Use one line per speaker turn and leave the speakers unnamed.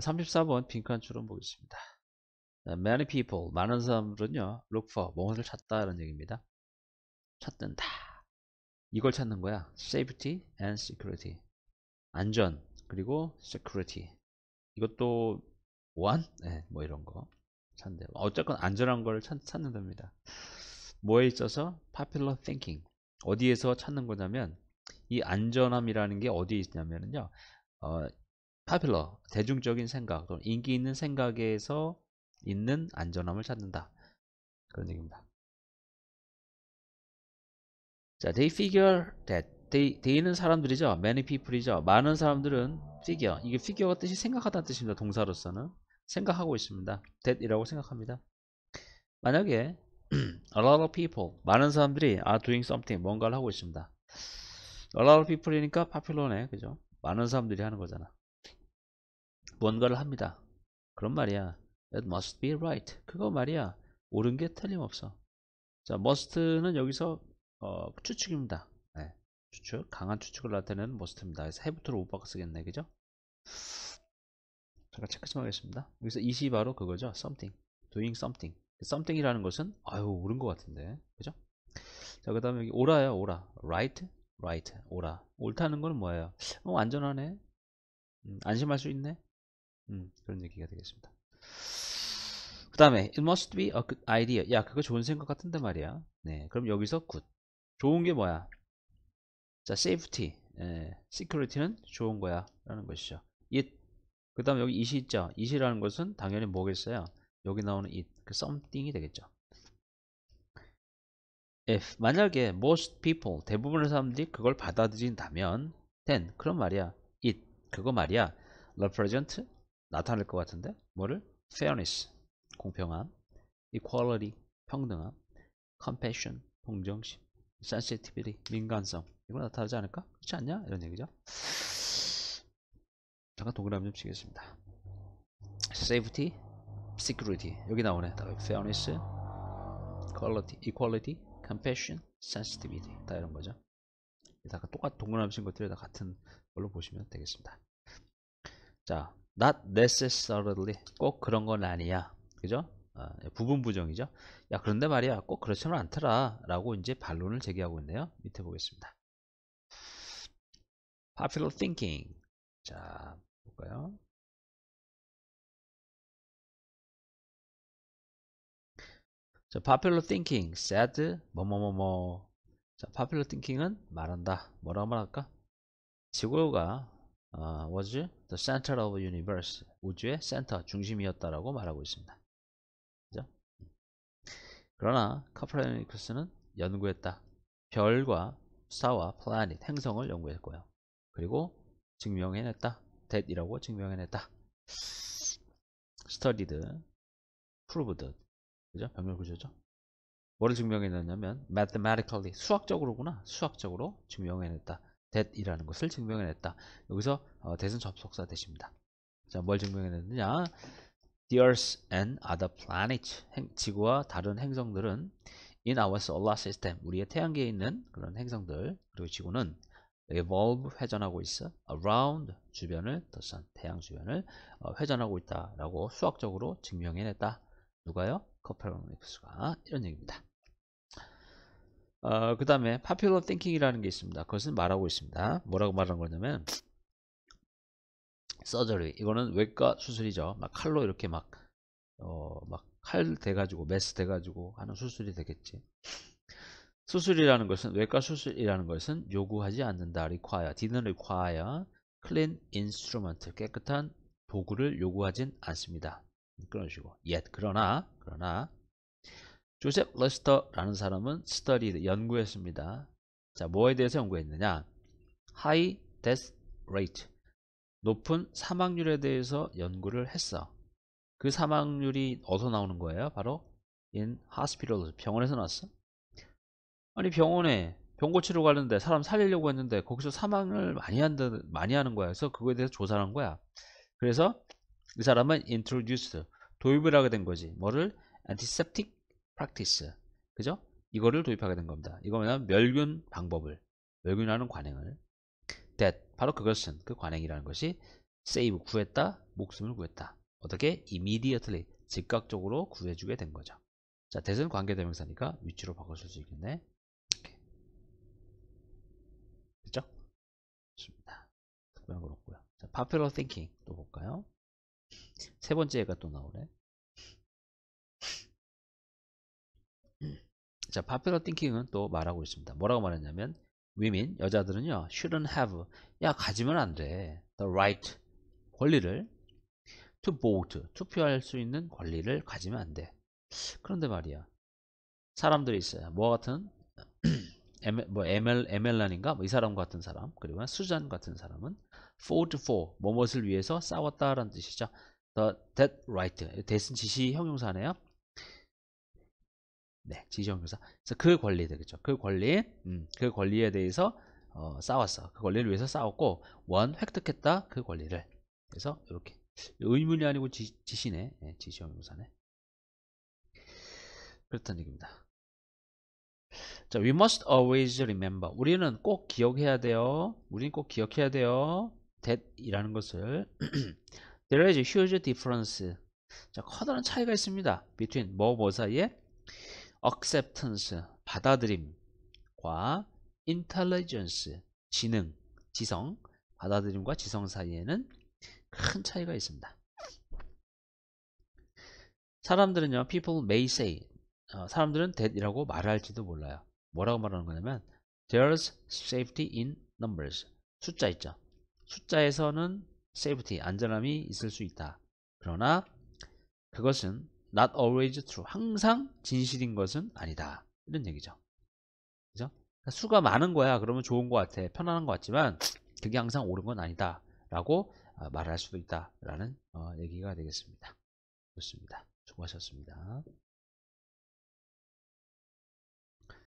34번 빈칸 줄은 보겠습니다. 네, many people, 많은 사람들은요, look for, 무엇을 찾다라는 얘기입니다. 찾는다. 이걸 찾는 거야. safety and security. 안전, 그리고 security. 이것도 one? 네, 뭐 이런 거. 찾는데 어쨌건 안전한 걸 찾, 찾는 겁니다. 뭐에 있어서 popular thinking. 어디에서 찾는 거냐면 이 안전함이라는 게 어디에 있냐면요. 어, 파퓰러 대중적인 생각 또는 인기 있는 생각에서 있는 안전함을 찾는다 그런 얘기입니다. 자, they figure that they, they는 사람들이죠. many people이죠. 많은 사람들은 figure 이게 figure가 뜻이 생각하다는 뜻입니다. 동사로서는 생각하고 있습니다. that이라고 생각합니다. 만약에 a lot of people 많은 사람들이 are doing something 뭔가를 하고 있습니다. a lot of people이니까 popular네 그죠? 많은 사람들이 하는 거잖아. 무언가를 합니다. 그런 말이야. t t must be right. 그거 말이야. 옳은 게 틀림없어. 자, must는 여기서 어, 추측입니다. 네, 추측, 강한 추측을 나타내는 must입니다. 그래서 해부터로 오빠가 쓰겠네, 그죠? 제가 체크 좀 하겠습니다. 여기서 이 시 바로 그거죠. something, doing something. something이라는 것은 아유 옳은 것 같은데, 그죠? 자, 그다음에 여기 오라요, 오라. right, right, 오라. 옳다는 건 뭐예요? 어, 안전하네. 음, 안심할 수 있네. 음, 그런 얘기가 되겠습니다. 그 다음에 it must be a good idea. 야, 그거 좋은 생각 같은데 말이야. 네, 그럼 여기서 good. 좋은 게 뭐야? 자, safety. 예, security는 좋은 거야. 라는 것이죠. it. 그 다음에 여기 it이 있죠. it이라는 것은 당연히 뭐겠어요? 여기 나오는 it. 그 something이 되겠죠. if 만약에 most people 대부분의 사람들이 그걸 받아들인다면 then 그런 말이야 it 그거 말이야 represent 나타낼 것 같은데 뭐를? fairness 공평함 equality 평등함 compassion 동정심 sensitivity 민간성 이걸 나타나지 않을까? 그렇지 않냐? 이런 얘기죠 잠깐 동그라미 좀 치겠습니다 safety security 여기 나오네 fairness quality, equality compassion sensitivity 다 이런 거죠 다 똑같 동그라미 친 것들이 다 같은 걸로 보시면 되겠습니다 자 not necessarily 꼭 그런 건 아니야 그죠 아, 예, 부분 부정이죠 야 그런데 말이야 꼭 그렇지는 않더라 라고 이제 반론을 제기하고 있네요 밑에 보겠습니다 popular thinking 자 볼까요 자, popular thinking said 뭐뭐뭐뭐 자, popular thinking은 말한다 뭐라고 말할까 지구가 어, was the center of universe 우주의 센터 중심이었다라고 말하고 있습니다. 그죠? 그러나 카프라니쿠스는 연구했다. 별과 스타와 플라닛 행성을 연구했고요. 그리고 증명해냈다. t 이라고 증명해냈다. studied, proved 그죠? 병렬구조죠. 뭐를 증명해냈냐면 mathematically 수학적으로구나. 수학적으로 증명해냈다. that이라는 것을 증명해냈다. 여기서 어, that은 접속사 대입니다 자, 뭘 증명해냈느냐? The Earth and other planets, 행, 지구와 다른 행성들은 in our solar system, 우리의 태양계에 있는 그런 행성들 그리고 지구는 evolve 회전하고 있어 around 주변을 the sun 태양 주변을 어, 회전하고 있다라고 수학적으로 증명해냈다. 누가요? 커펠로닉스가 이런 얘기입니다. 어, 그 다음에 popular thinking이라는 게 있습니다. 그것은 말하고 있습니다. 뭐라고 말하는 거냐면 surgery 이거는 외과 수술이죠. 막 칼로 이렇게 막 어, 막칼 돼가지고 메스 돼가지고 하는 수술이 되겠지. 수술이라는 것은 외과 수술이라는 것은 요구하지 않는다. require, didn't require clean instrument 깨끗한 도구를 요구하진 않습니다. 그런 식으로. yet 그러나 그러나 조셉 러스터라는 사람은 스터디 연구했습니다. 자, 뭐에 대해서 연구했느냐? high death rate 높은 사망률에 대해서 연구를 했어. 그 사망률이 어디서 나오는 거예요? 바로 in hospital 병원에서 났어. 아니 병원에 병 고치러 갔는데 사람 살리려고 했는데 거기서 사망을 많이 한다 많이 하는 거야. 그래서 그거에 대해서 조사를 한 거야. 그래서 이 사람은 introduced 도입을 하게 된 거지. 뭐를 antiseptic practice. 그죠? 이거를 도입하게 된 겁니다. 이거는 멸균 방법을, 멸균하는 관행을. that, 바로 그것은, 그 관행이라는 것이 save, 구했다, 목숨을 구했다. 어떻게? immediately, 즉각적으로 구해주게 된 거죠. 자, that은 관계대명사니까 위치로 바꿔줄 수 있겠네. 이렇 됐죠? 좋습니다. 특별한 건 없고요. 자, popular thinking 또 볼까요? 세 번째가 또 나오네. 자, popular thinking은 또 말하고 있습니다. 뭐라고 말했냐면 women, 여자들은요, shouldn't have, 야, 가지면 안 돼. the right, 권리를 to vote, 투표할 수 있는 권리를 가지면 안 돼. 그런데 말이야. 사람들이 있어요. 뭐 같은 뭐 ML, ML란인가? 뭐이 사람 같은 사람, 그리고 수잔 같은 사람은 for to for, 무엇을 위해서 싸웠다라는 뜻이죠. The, that right, 대신 지시 형용사네요. 네, 지정교사. 그래서 그 권리 되겠죠. 그렇죠. 그 권리, 음, 그 권리에 대해서 어, 싸웠어. 그 권리를 위해서 싸웠고 원 획득했다 그 권리를. 그래서 이렇게 의문이 아니고 지, 시네 네, 예, 지시형용사네. 그렇다는 얘기입니다. 자, we must always remember. 우리는 꼭 기억해야 돼요. 우리는 꼭 기억해야 돼요. that이라는 것을. There is a huge difference. 자, 커다란 차이가 있습니다. between 뭐뭐 뭐 사이에 acceptance 받아들임과 intelligence 지능, 지성 받아들임과 지성 사이에는 큰 차이가 있습니다. 사람들은요, people may say 어, 사람들은 d e a d 이라고 말할지도 몰라요. 뭐라고 말하는 거냐면 there's safety in numbers 숫자 있죠. 숫자에서는 safety 안전함이 있을 수 있다. 그러나 그것은 not always true. 항상 진실인 것은 아니다. 이런 얘기죠. 그죠? 그러니까 수가 많은 거야. 그러면 좋은 것 같아. 편안한 것 같지만 그게 항상 옳은 건 아니다. 라고 아, 말할 수도 있다. 라는 어, 얘기가 되겠습니다. 좋습니다. 수고하셨습니다.